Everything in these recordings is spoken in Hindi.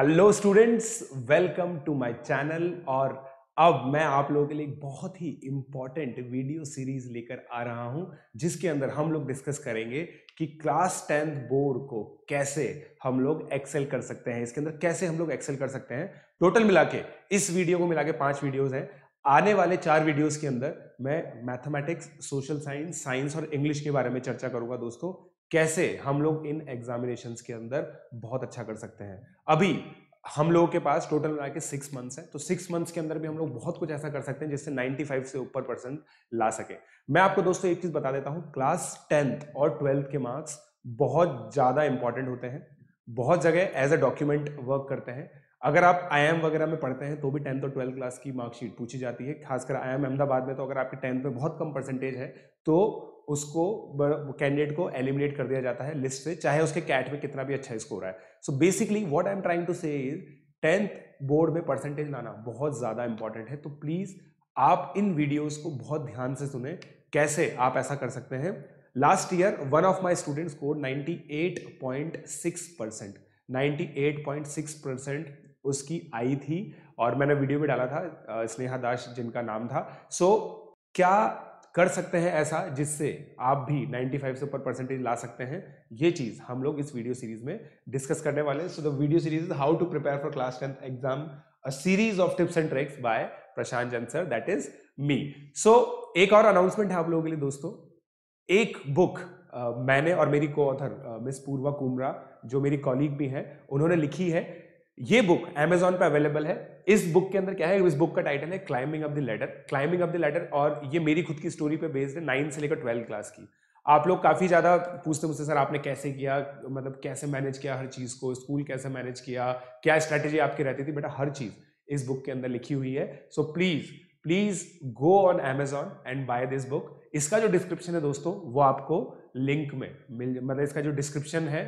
hello students welcome to my channel और अब मैं आप लोगों के लिए बहुत ही इम्पॉर्टेंट वीडियो सीरीज लेकर आ रहा हूं जिसके अंदर हम लोग डिस्कस करेंगे कि क्लास टेंथ बोर्ड को कैसे हम लोग एक्सेल कर सकते हैं इसके अंदर कैसे हम लोग एक्सेल कर सकते हैं टोटल मिला के इस वीडियो को मिला के पांच वीडियोज हैं आने वाले चार वीडियोस के अंदर मैं मैथमेटिक्स सोशल साइंस साइंस और इंग्लिश के बारे में चर्चा करूंगा दोस्तों कैसे हम लोग इन एग्जामिनेशन के अंदर बहुत अच्छा कर सकते हैं अभी हम लोगों के पास टोटल मिला के सिक्स मंथ्स हैं तो सिक्स मंथ्स के अंदर भी हम लोग बहुत कुछ ऐसा कर सकते हैं जिससे 95 से ऊपर परसेंट ला सके मैं आपको दोस्तों एक चीज बता देता हूं क्लास टेंथ और ट्वेल्थ के मार्क्स बहुत ज़्यादा इंपॉर्टेंट होते हैं बहुत जगह एज अ डॉक्यूमेंट वर्क करते हैं अगर आप आई वगैरह में पढ़ते हैं तो भी टेंथ और ट्वेल्थ क्लास की मार्कशीट पूछी जाती है खासकर आई अहमदाबाद में तो अगर आपके टेंथ में बहुत कम परसेंटेज है तो उसको कैंडिडेट को एलिमिनेट कर दिया जाता है लिस्ट से चाहे उसके कैट में कितना भी अच्छा स्कोर है so basically what I am trying to say is tenth board में परसेंटेज लाना बहुत ज़्यादा इंपॉर्टेंट है तो प्लीज़ आप इन वीडियोस को बहुत ध्यान से सुने कैसे आप ऐसा कर सकते हैं last year one of my student score six percent six percent उसकी आई थी और मैंने वीडियो भी डाला था स्नेहा दास जिनका नाम था सो so, क्या कर सकते हैं ऐसा जिससे आप भी 95 से ऊपर परसेंटेज ला सकते हैं ये चीज़ हम लोग इस वीडियो सीरीज में डिस्कस करने वाले हैं so the video series is how to prepare for class tenth exam a series of tips and tricks by Prashant Jain sir that is me so एक और अनाउंसमेंट है आप लोगों के लिए दोस्तों एक बुक मैंने और मेरी को ऑथर मिस पूर्वा कुमरा जो मेरी कॉलीग भी हैं उन्होंने लिखी है ये बुक एमेजॉन पे अवेलेबल है इस बुक के अंदर क्या है इस बुक का टाइटल है climbing of the ladder climbing of the ladder और ये मेरी खुद की स्टोरी पे बेस्ड है नाइन से लेकर ट्वेल्थ क्लास की आप लोग काफ़ी ज़्यादा पूछते मुझसे सर आपने कैसे किया मतलब कैसे मैनेज किया हर चीज़ को स्कूल कैसे मैनेज किया क्या स्ट्रैटेजी आपकी रहती थी बेटा हर चीज़ इस बुक के अंदर लिखी हुई है so please please go on Amazon and buy this book इसका जो डिस्क्रिप्शन है दोस्तों वो आपको लिंक में मिल मतलब इसका जो डिस्क्रिप्शन है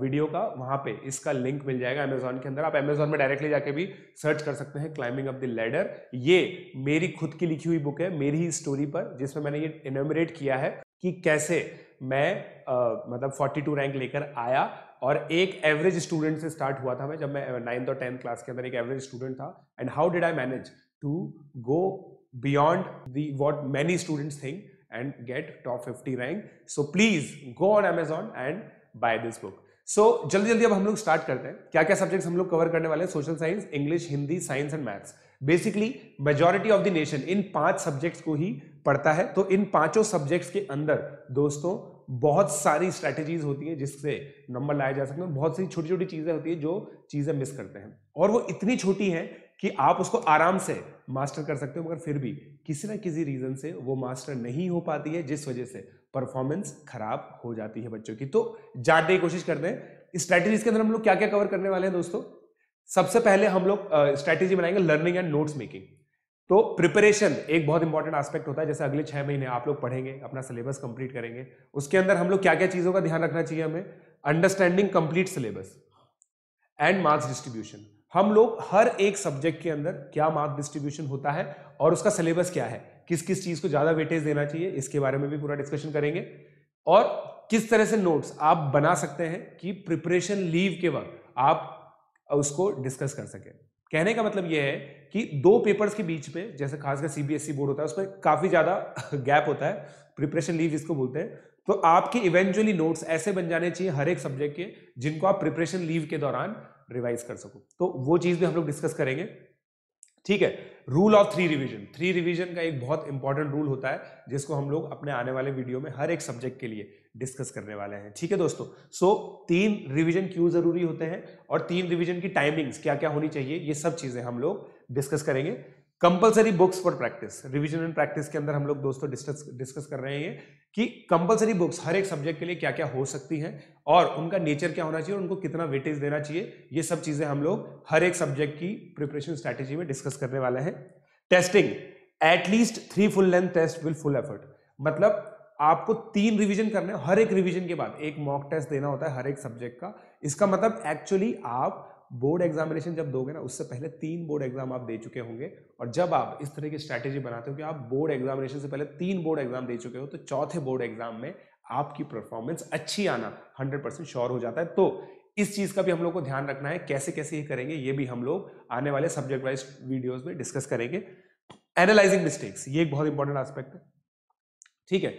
वीडियो का वहाँ पे इसका लिंक मिल जाएगा अमेजोन के अंदर आप अमेजोन में डायरेक्टली जाके भी सर्च कर सकते हैं क्लाइंबिंग अप द लेडर ये मेरी खुद की लिखी हुई बुक है मेरी ही स्टोरी पर जिसमें मैंने ये इनमरेट किया है कि कैसे मैं आ, मतलब 42 रैंक लेकर आया और एक एवरेज स्टूडेंट से स्टार्ट हुआ था मैं जब मैं नाइन्थ और टेंथ क्लास के अंदर एक एवरेज स्टूडेंट था and how did I manage to go beyond the what many students think and get top fifty rank so please go on Amazon and buy this book so जल्दी जल्दी अब हम लोग स्टार्ट करते हैं क्या क्या सब्जेक्ट्स हम लोग कवर करने वाले हैं social science English Hindi science and maths basically majority of the nation इन पांच सब्जेक्ट्स को ही पढ़ता है तो इन पांचों सब्जेक्ट्स के अंदर दोस्तों बहुत सारी स्ट्रैटेजीज होती है जिससे नंबर लाया जा सकते हैं बहुत सारी छोटी छोटी चीज़ें होती है जो चीज़ें मिस करते हैं और वो इतनी छोटी हैं कि आप उसको आराम से मास्टर कर सकते हो मगर फिर भी किसी ना किसी रीज़न से वो मास्टर नहीं हो पाती है जिस वजह से परफॉर्मेंस खराब हो जाती है बच्चों की तो जानने की कोशिश करते हैं स्ट्रैटेजी के अंदर हम लोग क्या क्या कवर करने वाले हैं दोस्तों सबसे पहले हम लोग स्ट्रैटेजी बनाएंगे लर्निंग एंड नोट्स मेकिंग तो प्रिपरेशन एक बहुत इंपॉर्टेंट एस्पेक्ट होता है जैसे अगले छह महीने आप लोग पढ़ेंगे अपना सिलेबस कंप्लीट करेंगे उसके अंदर हम लोग क्या क्या चीज़ों का ध्यान रखना चाहिए हमें understanding complete syllabus and marks distribution हम लोग हर एक सब्जेक्ट के अंदर क्या मार्क डिस्ट्रीब्यूशन होता है और उसका सिलेबस क्या है किस किस चीज को ज्यादा वेटेज देना चाहिए इसके बारे में भी पूरा डिस्कशन करेंगे और किस तरह से नोट्स आप बना सकते हैं कि प्रिपरेशन लीव के वक्त आप उसको डिस्कस कर सके कहने का मतलब यह है कि दो पेपर्स के बीच में जैसे खासकर सीबीएसई बोर्ड e होता है उसमें काफी ज्यादा गैप होता है प्रिपरेशन लीव इसको बोलते हैं तो आपके इवेंचुअली नोट्स ऐसे बन जाने चाहिए हर एक सब्जेक्ट के जिनको आप प्रिपरेशन लीव के दौरान रिवाइज कर सको तो वो चीज़ भी हम लोग डिस्कस करेंगे ठीक है rule of three revision three revision का एक बहुत इंपॉर्टेंट रूल होता है जिसको हम लोग अपने आने वाले वीडियो में हर एक सब्जेक्ट के लिए डिस्कस करने वाले हैं ठीक है दोस्तों सो so, तीन रिवीजन क्यों ज़रूरी होते हैं और तीन रिवीजन की टाइमिंग्स क्या क्या होनी चाहिए ये सब चीज़ें हम लोग डिस्कस करेंगे compulsory books for practice revision and practice के अंदर हम लोग दोस्तों डिस्कस डिस्कस कर रहे हैं कि कंपलसरी बुक्स हर एक सब्जेक्ट के लिए क्या क्या हो सकती हैं और उनका नेचर क्या होना चाहिए और उनको कितना वेटेज देना चाहिए ये सब चीज़ें हम लोग हर एक सब्जेक्ट की प्रिपरेशन स्ट्रैटेजी में डिस्कस करने वाले हैं testing at least three full length test with full effort मतलब आपको तीन रिविजन करने हर एक रिविजन के बाद एक मॉक टेस्ट देना होता है हर एक सब्जेक्ट का इसका मतलब एक्चुअली आप बोर्ड एग्जामिनेशन जब दोगे ना उससे पहले तीन बोर्ड एग्जाम आप दे चुके होंगे और जब आप इस तरह की स्ट्रैटेजी बनाते हो कि आप बोर्ड एग्जामिनेशन से पहले तीन बोर्ड एग्जाम दे चुके हो तो चौथे बोर्ड एग्जाम में आपकी परफॉर्मेंस अच्छी आना हंड्रेड परसेंट श्योर हो जाता है तो इस चीज़ का भी हम लोग को ध्यान रखना है कैसे कैसे ये करेंगे ये भी हम लोग आने वाले सब्जेक्ट वाइज वीडियोज में डिस्कस करेंगे एनालाइजिंग मिस्टेक्स ये एक बहुत इंपॉर्टेंट आस्पेक्ट है ठीक है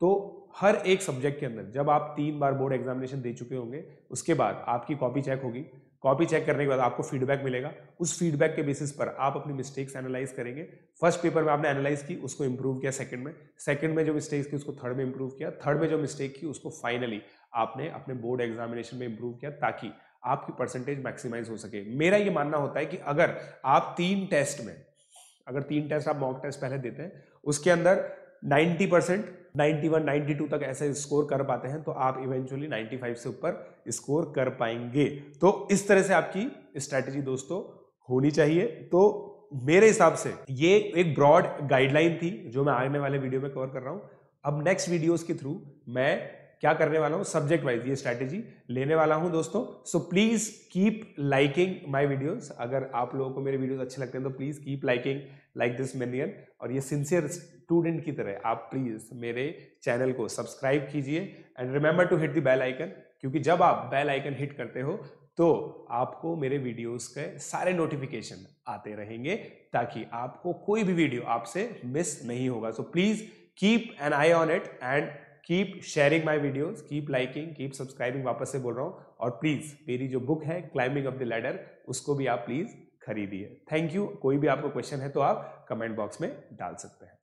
तो हर एक सब्जेक्ट के अंदर जब आप तीन बार बोर्ड एग्जामिनेशन दे चुके होंगे उसके बाद आपकी कॉपी चेक होगी कॉपी चेक करने के बाद आपको फीडबैक मिलेगा उस फीडबैक के बेसिस पर आप अपनी मिस्टेक्स एनालाइज करेंगे फर्स्ट पेपर में आपने एनालाइज की उसको इम्प्रूव किया सेकंड में सेकंड में जो मिस्टेक्स की उसको थर्ड में इम्प्रूव किया थर्ड में जो मिस्टेक की उसको फाइनली आपने अपने बोर्ड एग्जामिनेशन में इम्प्रूव किया ताकि आपकी परसेंटेज मैक्सिमाइज हो सके मेरा ये मानना होता है कि अगर आप तीन टेस्ट में अगर तीन टेस्ट आप मॉक टेस्ट पहले देते हैं उसके अंदर नाइन्टी परसेंट 91, 92 तक ऐसे स्कोर कर पाते हैं तो आप इवेंचुअली 95 से ऊपर स्कोर कर पाएंगे तो इस तरह से आपकी स्ट्रैटेजी दोस्तों होनी चाहिए तो मेरे हिसाब से ये एक ब्रॉड गाइडलाइन थी जो मैं आने वाले वीडियो में कवर कर रहा हूँ अब नेक्स्ट वीडियोस के थ्रू मैं क्या करने वाला हूँ सब्जेक्ट वाइज ये स्ट्रैटेजी लेने वाला हूँ दोस्तों so please keep liking my videos अगर आप लोगों को मेरे वीडियोस अच्छे लगते हैं तो please keep liking like this मेनियन और ये सिंसियर स्टूडेंट की तरह आप प्लीज़ मेरे चैनल को सब्सक्राइब कीजिए and remember to hit the bell icon क्योंकि जब आप बेल आइकन हिट करते हो तो आपको मेरे वीडियोस के सारे नोटिफिकेशन आते रहेंगे ताकि आपको कोई भी वीडियो आपसे मिस नहीं होगा so please keep an eye on it and keep sharing my videos keep liking keep subscribing वापस से बोल रहा हूँ और प्लीज़ मेरी जो बुक है क्लाइंबिंग ऑफ द लैडर उसको भी आप प्लीज़ खरीदिए थैंक यू कोई भी आपको क्वेश्चन है तो आप कमेंट बॉक्स में डाल सकते हैं